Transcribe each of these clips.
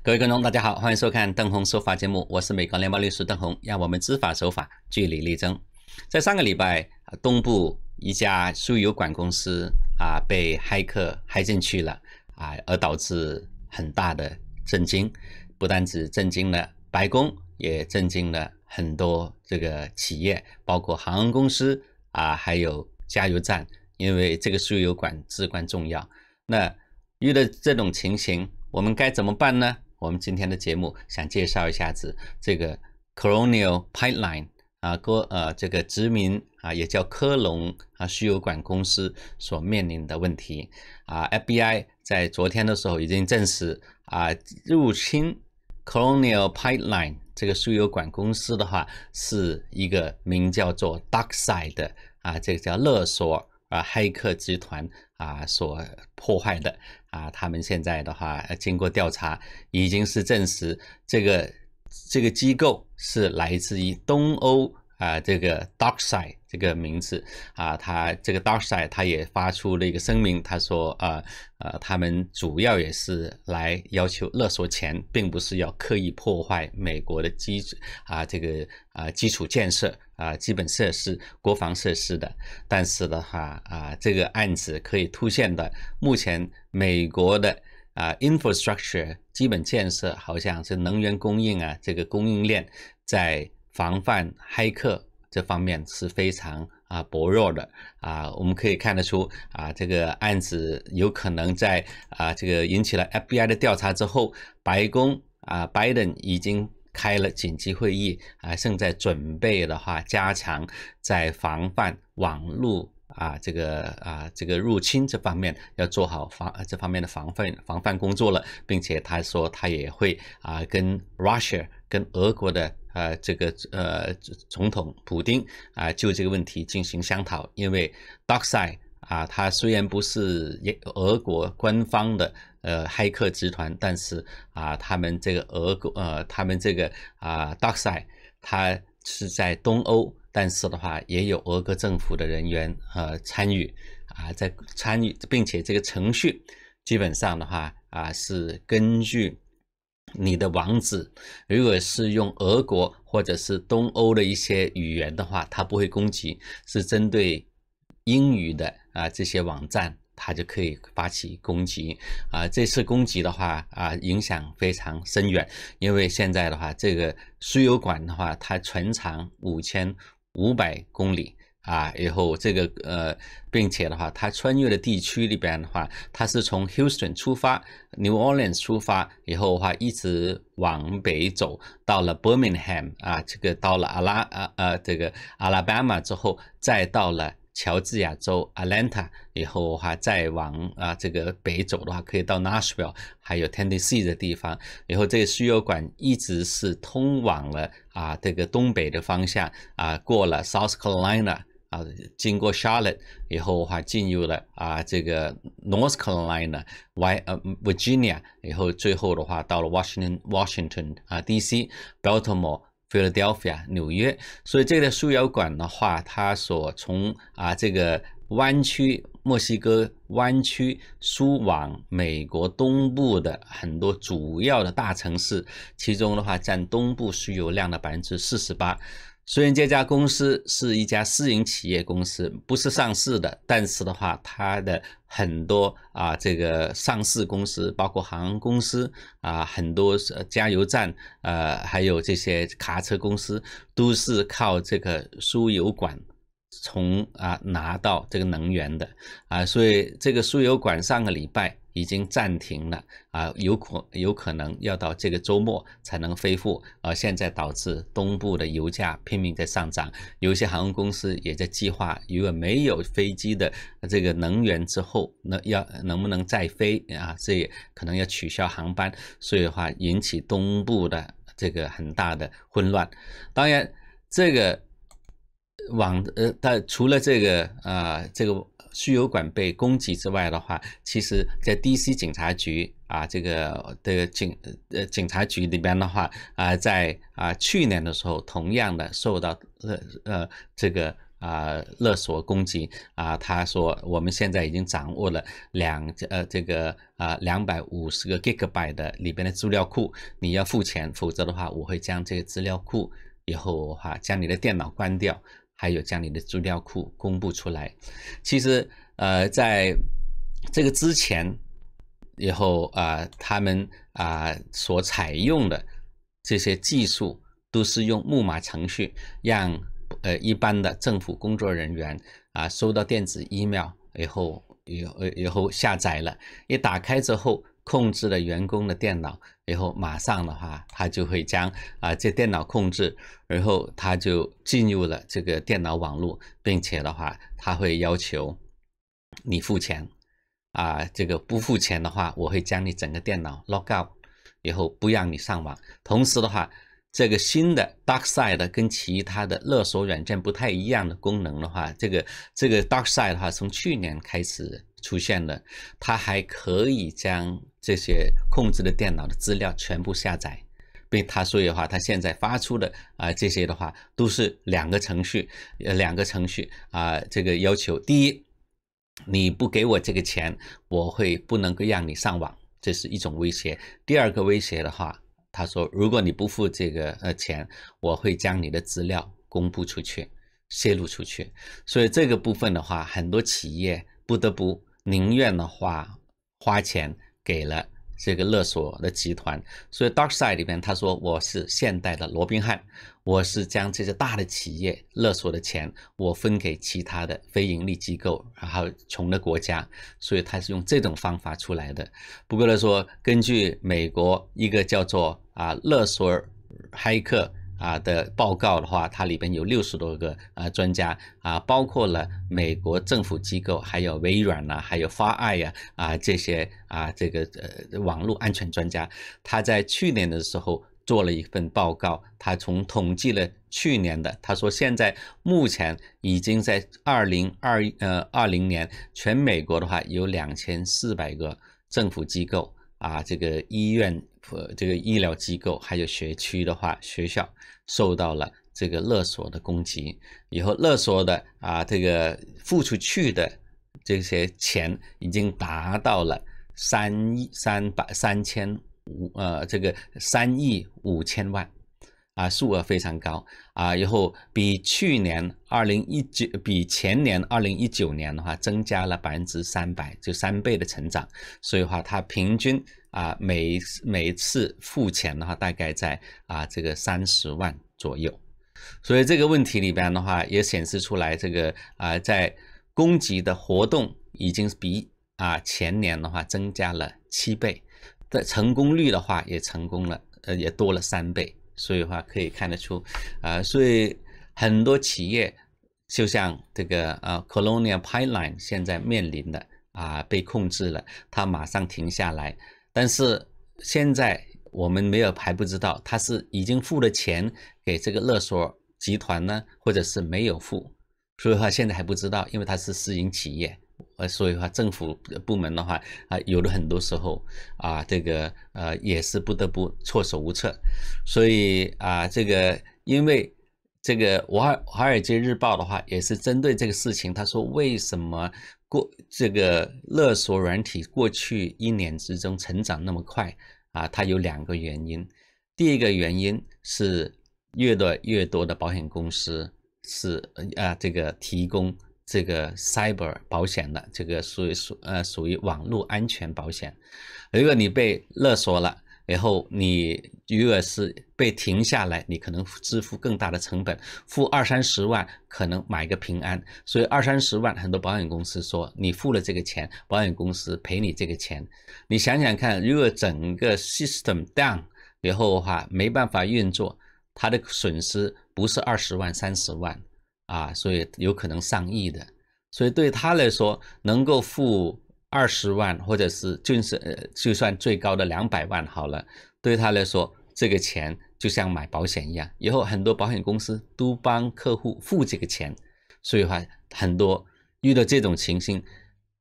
各位观众，大家好，欢迎收看邓红说法节目，我是美国联邦律师邓红，让我们知法守法，据理力争。在上个礼拜，东部一家输油管公司啊被黑客 h 进去了啊，而导致很大的震惊，不单只震惊了白宫，也震惊了很多这个企业，包括航空公司啊，还有加油站，因为这个输油管至关重要。那遇到这种情形，我们该怎么办呢？我们今天的节目想介绍一下子这个 Colonial Pipeline 啊，哥呃，这个殖民啊，也叫科隆啊，输油管公司所面临的问题啊。FBI 在昨天的时候已经证实啊，入侵 Colonial Pipeline 这个输油管公司的话，是一个名叫做 Darkside 的啊，这个叫勒索。啊，黑客集团啊所破坏的啊，他们现在的话，经过调查，已经是证实这个这个机构是来自于东欧啊。这个 Darkside 这个名字啊，他这个 Darkside 他也发出了一个声明，他说啊啊，他们主要也是来要求勒索钱，并不是要刻意破坏美国的基啊这个啊基础建设。啊，基本设施、国防设施的，但是的话啊，这个案子可以凸显的，目前美国的啊 infrastructure 基本建设，好像是能源供应啊，这个供应链在防范黑客这方面是非常啊薄弱的啊，我们可以看得出啊，这个案子有可能在啊这个引起了 FBI 的调查之后，白宫啊 Biden 已经。开了紧急会议啊，正在准备的话，加强在防范网络啊，这个啊，这个入侵这方面要做好防这方面的防范防范工作了，并且他说他也会啊，跟 Russia 跟俄国的呃这个呃总统普京啊，就这个问题进行商讨，因为 d o k s i e 啊，他虽然不是也俄国官方的。呃，黑客集团，但是啊，他们这个俄国呃，他们这个啊，d s i d e 它是在东欧，但是的话也有俄格政府的人员呃参与啊，在参与，并且这个程序基本上的话啊，是根据你的网址，如果是用俄国或者是东欧的一些语言的话，它不会攻击，是针对英语的啊这些网站。它就可以发起攻击啊！这次攻击的话啊，影响非常深远，因为现在的话，这个输油管的话，它全长五千五百公里啊。以后这个呃，并且的话，它穿越的地区里边的话，它是从 Houston 出发，New Orleans 出发，以后的话一直往北走，到了 Birmingham 啊，这个到了阿拉啊呃这个阿拉巴马之后，再到了。乔治亚州 Atlanta，以后的话再往啊这个北走的话，可以到 Nashville，还有 Tennessee 的地方。以后这个输油管一直是通往了啊这个东北的方向啊，过了 South Carolina 啊，经过 Charlotte，以后的话进入了啊这个 North Carolina、v i Virginia，以后最后的话到了 Washington、Washington 啊 DC、Baltimore。Philadelphia 纽约，所以这个输油管的话，它所从啊这个湾区，墨西哥湾区输往美国东部的很多主要的大城市，其中的话占东部输油量的百分之四十八。虽然这家公司是一家私营企业公司，不是上市的，但是的话，它的很多啊，这个上市公司，包括航空公司啊，很多加油站啊，还有这些卡车公司，都是靠这个输油管。从啊拿到这个能源的啊，所以这个输油管上个礼拜已经暂停了啊，有可有可能要到这个周末才能恢复啊。现在导致东部的油价拼命在上涨，有一些航空公司也在计划，如果没有飞机的这个能源之后，能要能不能再飞啊？这也可能要取消航班，所以的话引起东部的这个很大的混乱。当然这个。网呃，他除了这个啊，这个输油管被攻击之外的话，其实在 DC 警察局啊，这个的警呃警察局里边的话啊，在啊去年的时候，同样的受到呃呃这个啊勒索攻击啊，他说我们现在已经掌握了两呃这个啊两百五十个 gigabyte 的里边的资料库，你要付钱，否则的话我会将这个资料库以后哈将你的电脑关掉。还有将你的资料库公布出来，其实呃，在这个之前，以后啊，他们啊所采用的这些技术都是用木马程序，让呃一般的政府工作人员啊收到电子 email 以后。以呃以后下载了，一打开之后控制了员工的电脑，以后马上的话，他就会将啊这电脑控制，然后他就进入了这个电脑网络，并且的话他会要求你付钱，啊这个不付钱的话，我会将你整个电脑 lock out，以后不让你上网，同时的话。这个新的 DarkSide 的跟其他的勒索软件不太一样的功能的话，这个这个 DarkSide 的话，从去年开始出现的，它还可以将这些控制的电脑的资料全部下载。被他说的话，他现在发出的啊这些的话，都是两个程序，呃两个程序啊这个要求，第一，你不给我这个钱，我会不能够让你上网，这是一种威胁；第二个威胁的话。他说：“如果你不付这个呃钱，我会将你的资料公布出去，泄露出去。所以这个部分的话，很多企业不得不宁愿的话，花钱给了。”这个勒索的集团，所以 Darkside 里面他说我是现代的罗宾汉，我是将这些大的企业勒索的钱，我分给其他的非盈利机构，然后穷的国家，所以他是用这种方法出来的。不过来说，根据美国一个叫做啊勒索嗨客。啊的报告的话，它里边有六十多个啊专家啊，包括了美国政府机构，还有微软呢，还有 f 爱 r e 呀啊这些啊这个呃网络安全专家，他在去年的时候做了一份报告，他从统计了去年的，他说现在目前已经在二零二呃二零年全美国的话有两千四百个政府机构。啊，这个医院、这个医疗机构还有学区的话，学校受到了这个勒索的攻击以后，勒索的啊，这个付出去的这些钱已经达到了三亿三百三千五呃，这个三亿五千万。啊，数额非常高啊，然后比去年二零一九，比前年二零一九年的话，增加了百分之三百，就三倍的成长。所以话，它平均啊每每一次付钱的话，大概在啊这个三十万左右。所以这个问题里边的话，也显示出来这个啊在供给的活动已经比啊前年的话增加了七倍，的成功率的话也成功了，呃也多了三倍。所以话可以看得出，啊，所以很多企业就像这个啊，Colonia Pipeline 现在面临的啊，被控制了，它马上停下来。但是现在我们没有还不知道，它是已经付了钱给这个勒索集团呢，或者是没有付，所以话现在还不知道，因为它是私营企业。呃，所以话，政府部门的话啊，有的很多时候啊，这个呃，也是不得不措手无策。所以啊，这个因为这个《华尔华尔街日报》的话，也是针对这个事情，他说为什么过这个勒索软体过去一年之中成长那么快啊？它有两个原因。第一个原因是，越来越多的保险公司是啊，这个提供。这个 cyber 保险的，这个属于属呃属于网络安全保险。如果你被勒索了，然后你如果是被停下来，你可能支付更大的成本，付二三十万可能买个平安。所以二三十万，很多保险公司说你付了这个钱，保险公司赔你这个钱。你想想看，如果整个 system down，然后的话没办法运作，它的损失不是二十万三十万。啊，所以有可能上亿的，所以对他来说能够付二十万，或者是就是就算最高的两百万好了，对他来说这个钱就像买保险一样，以后很多保险公司都帮客户付这个钱，所以话很多遇到这种情形，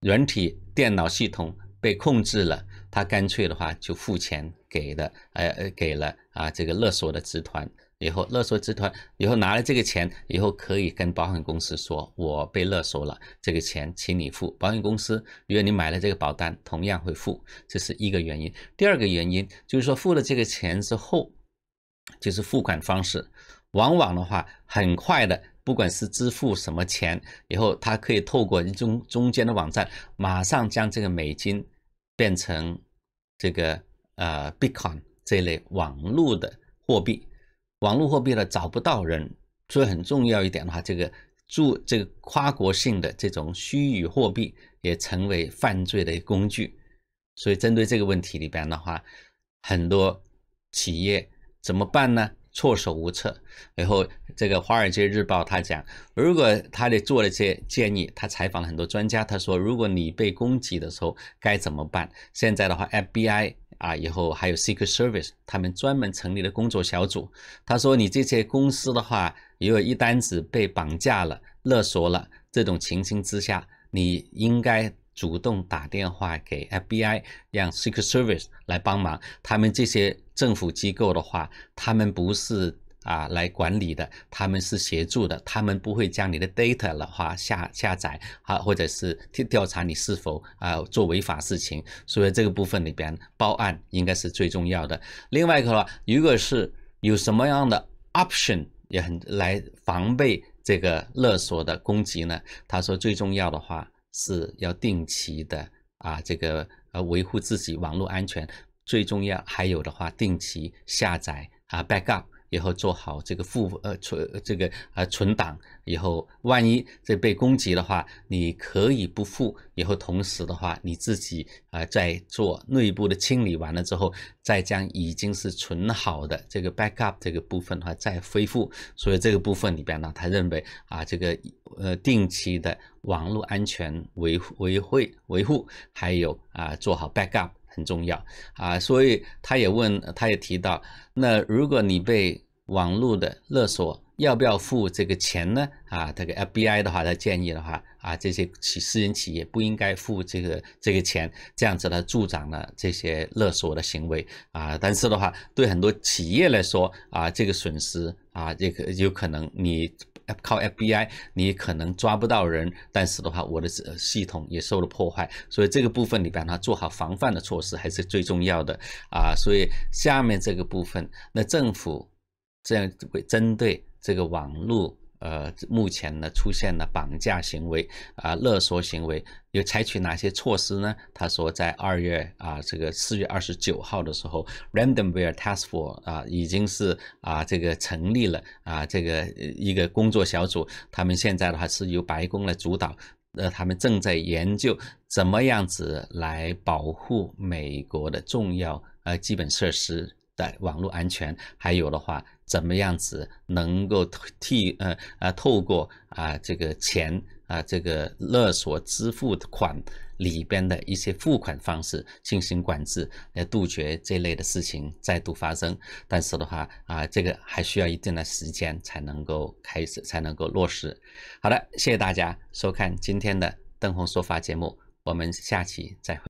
人体电脑系统被控制了，他干脆的话就付钱给的，呃，给了啊这个勒索的集团。以后勒索集团以后拿了这个钱以后，可以跟保险公司说：“我被勒索了，这个钱请你付。”保险公司，如果你买了这个保单，同样会付。这是一个原因。第二个原因就是说，付了这个钱之后，就是付款方式，往往的话很快的，不管是支付什么钱，以后他可以透过中中间的网站，马上将这个美金变成这个呃 Bitcoin 这类网络的货币。网络货币呢找不到人，所以很重要一点的话，这个注这个跨国性的这种虚拟货币也成为犯罪的工具。所以针对这个问题里边的话，很多企业怎么办呢？措手无策。然后这个《华尔街日报》他讲，如果他的做了些建议，他采访了很多专家，他说，如果你被攻击的时候该怎么办？现在的话，FBI。啊，以后还有 Secret Service，他们专门成立了工作小组。他说：“你这些公司的话，如果一单子被绑架了、勒索了，这种情形之下，你应该主动打电话给 FBI，让 Secret Service 来帮忙。他们这些政府机构的话，他们不是。”啊，来管理的，他们是协助的，他们不会将你的 data 的话下下载啊，或者是调查你是否啊做违法事情。所以这个部分里边报案应该是最重要的。另外一个话，如果是有什么样的 option 也很来防备这个勒索的攻击呢？他说最重要的话是要定期的啊，这个呃维护自己网络安全，最重要还有的话定期下载啊 backup。以后做好这个复呃存这个啊存档，以后万一这被攻击的话，你可以不付。以后同时的话，你自己啊再做内部的清理完了之后，再将已经是存好的这个 backup 这个部分的话再恢复。所以这个部分里边呢，他认为啊这个呃定期的网络安全维护维护维护，还有啊做好 backup。很重要啊，所以他也问，他也提到，那如果你被网络的勒索，要不要付这个钱呢？啊，这个 FBI 的话，他建议的话，啊，这些企私人企业不应该付这个这个钱，这样子呢，助长了这些勒索的行为啊。但是的话，对很多企业来说啊，这个损失啊，这个有可能你。靠 FBI，你可能抓不到人，但是的话，我的系统也受了破坏，所以这个部分里边呢，做好防范的措施还是最重要的啊。所以下面这个部分，那政府这样会针对这个网络。呃，目前呢出现了绑架行为啊、勒索行为，又采取哪些措施呢？他说，在二月啊，这个四月二十九号的时候，Randomware Task Force 啊，已经是啊这个成立了啊，这个一个工作小组，他们现在的话是由白宫来主导，那他们正在研究怎么样子来保护美国的重要呃基本设施。的网络安全，还有的话，怎么样子能够替呃呃透过啊这个钱啊这个勒索支付款里边的一些付款方式进行管制，来杜绝这类的事情再度发生。但是的话啊，这个还需要一定的时间才能够开始，才能够落实。好的，谢谢大家收看今天的邓红说法节目，我们下期再会。